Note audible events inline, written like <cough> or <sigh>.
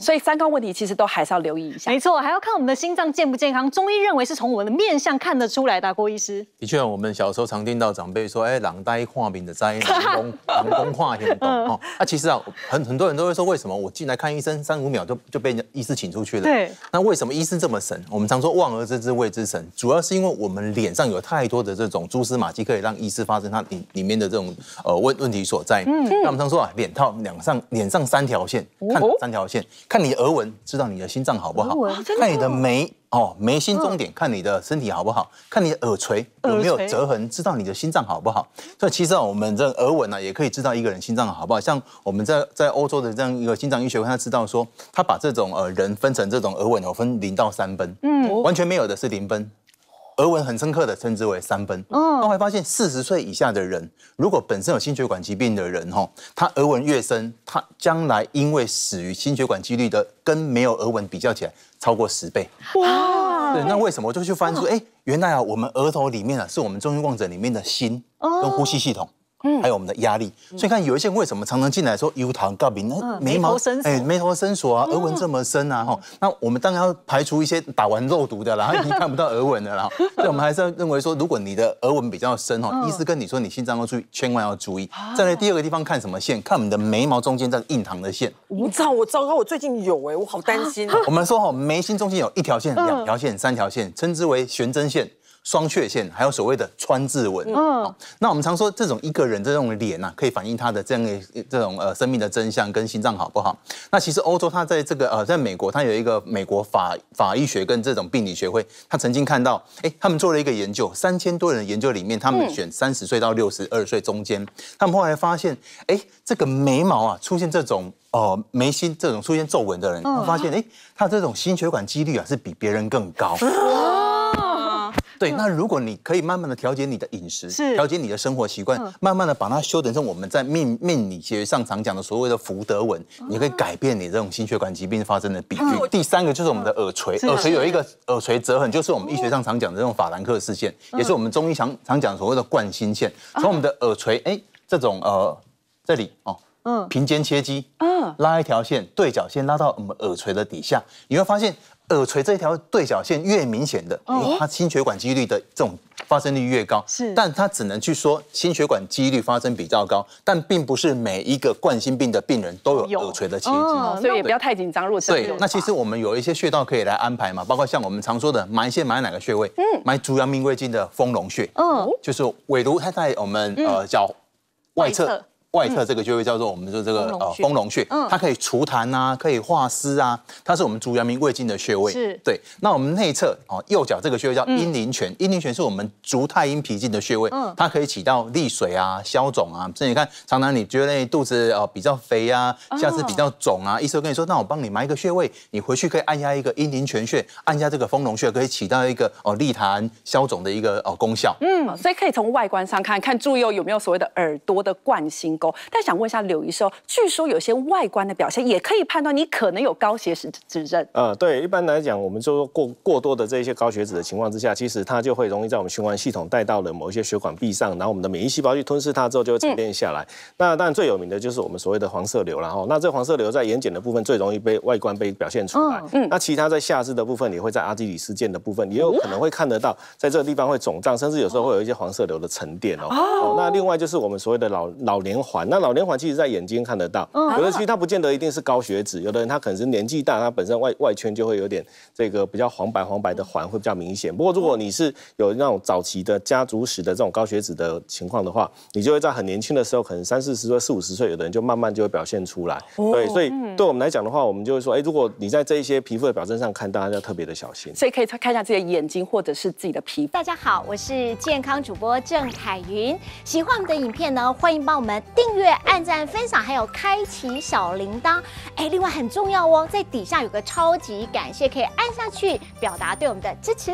所以三高问题其实都还是要留意一下。没错，还要看我们的心脏健不健康。中医认为是从我们的面相看得出来的。郭医师，的确我们小时候常听到长辈说，哎，郎呆画饼的灾，郎公郎公画天狗哦，那其实啊，很很多人都会说，为什么我进来看医生三五秒就就被医师请出去了？对。那为什么医师这么神？我们常说望而知之谓之神，主要是因为我们脸上有太多的这种蛛丝马迹，可以让医师发生他里里面的这种呃问问题所在。嗯。那我们常说啊，脸套两上脸上三条线，看三条线。看你耳纹，知道你的心脏好不好？看你的眉哦，眉心中点，看你的身体好不好？看你耳垂有没有折痕，知道你的心脏好不好？所以其实啊，我们这耳纹呢，也可以知道一个人心脏好不好。像我们在在欧洲的这样一个心脏医学，他知道说，他把这种呃人分成这种耳纹，有分零到三分，嗯，完全没有的是零分。额纹很深刻的称之为三分。嗯，我还发现四十岁以下的人，如果本身有心血管疾病的人，哈，他额纹越深，他将来因为死于心血管几率的跟没有额纹比较起来，超过十倍。哇！对，那为什么？我就去翻出？哎，原来啊，我们额头里面啊，是我们中风患者里面的心跟呼吸系统。嗯，还有我们的压力，所以看有一些人为什么常常进来说油糖高比那眉毛哎眉的深锁啊，额纹这么深啊，哈，那我们当然要排除一些打完肉毒的，然 <laughs> 后经看不到额纹的了，所以我们还是要认为说，如果你的额纹比较深哦，医师跟你说你心脏要注意，千万要注意。再来第二个地方看什么线？看我们的眉毛中间这个印堂的线。我知道，我糟糕，我最近有哎，我好担心。我们说哈，眉心中间有一条线、两条线、三条线，称之为悬针线。双雀线，还有所谓的川字纹。嗯，那我们常说这种一个人这种脸啊，可以反映他的这样的这种呃生命的真相跟心脏好不好？那其实欧洲他在这个呃，在美国他有一个美国法法医学跟这种病理学会，他曾经看到，哎，他们做了一个研究，三千多人研究里面，他们选三十岁到六十二岁中间，他们后来发现，哎，这个眉毛啊出现这种哦，眉心这种出现皱纹的人，发现哎，他这种心血管几率啊是比别人更高。对，那如果你可以慢慢的调节你的饮食，是调节你的生活习惯，慢慢的把它修整成我们在命命理学上常讲的所谓的福德纹，你可以改变你这种心血管疾病发生的比率。第三个就是我们的耳垂，耳垂有一个耳垂折痕，就是我们医学上常讲的这种法兰克事件，也是我们中医常常讲所谓的冠心线。从我们的耳垂，哎，这种呃，这里哦。嗯，平肩切肌，嗯，拉一条线，对角线拉到我们耳垂的底下，你会发现耳垂这一条对角线越明显的，哦，它心血管几率的这种发生率越高，是，但它只能去说心血管几率发生比较高，但并不是每一个冠心病的病人都有耳垂的切肌、哦，所以也不要太紧张，入对。那其实我们有一些穴道可以来安排嘛，包括像我们常说的埋线埋哪个穴位，嗯，埋足阳明胃经的丰隆穴，嗯，就是尾如它在我们呃脚外侧。外侧这个穴位叫做我们说这个呃丰隆穴，嗯，它可以除痰啊，可以化湿啊，它是我们足阳明胃经的穴位，是，对。那我们内侧哦，右脚这个穴位叫阴陵泉，阴陵泉是我们足太阴脾经的穴位，嗯，它可以起到利水啊、消肿啊。所以你看，常常你觉得肚子哦比较肥啊，下次比较肿啊，医生跟你说，那我帮你埋一个穴位，你回去可以按压一个阴陵泉穴，按压这个丰隆穴，可以起到一个哦利痰消肿的一个哦功效。嗯，所以可以从外观上看看意哦，有没有所谓的耳朵的冠心功。但想问一下柳医生，据说有些外观的表现也可以判断你可能有高血脂指证。呃，对，一般来讲，我们就过过多的这些高血脂的情况之下，其实它就会容易在我们循环系统带到了某一些血管壁上，然后我们的免疫细胞去吞噬它之后就会沉淀下来。那但最有名的就是我们所谓的黄色瘤了哦。那这黄色瘤在眼睑的部分最容易被外观被表现出来。嗯，那其他在下肢的部分也会在阿基里斯腱的部分也有可能会看得到，在这个地方会肿胀，甚至有时候会有一些黄色瘤的沉淀哦。哦，那另外就是我们所谓的老老年。环那老年环其实，在眼睛看得到，有的其实它不见得一定是高血脂，有的人他可能是年纪大，他本身外外圈就会有点这个比较黄白黄白的环会比较明显。不过如果你是有那种早期的家族史的这种高血脂的情况的话，你就会在很年轻的时候，可能三四十岁、四五十岁，有的人就慢慢就会表现出来。对，所以对我们来讲的话，我们就会说，哎，如果你在这一些皮肤的表征上看，大家要特别的小心。所以可以看一下自己的眼睛或者是自己的皮肤。大家好，我是健康主播郑凯云。喜欢我们的影片呢，欢迎帮我们。订阅、按赞、分享，还有开启小铃铛。哎，另外很重要哦，在底下有个超级感谢，可以按下去表达对我们的支持。